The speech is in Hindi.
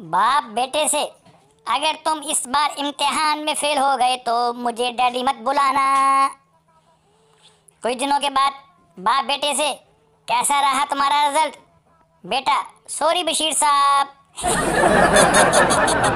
बाप बेटे से अगर तुम इस बार इम्तिहान में फेल हो गए तो मुझे डैडी मत बुलाना कुछ दिनों के बाद बाप बेटे से कैसा रहा तुम्हारा रिजल्ट बेटा सॉरी बशीर साहब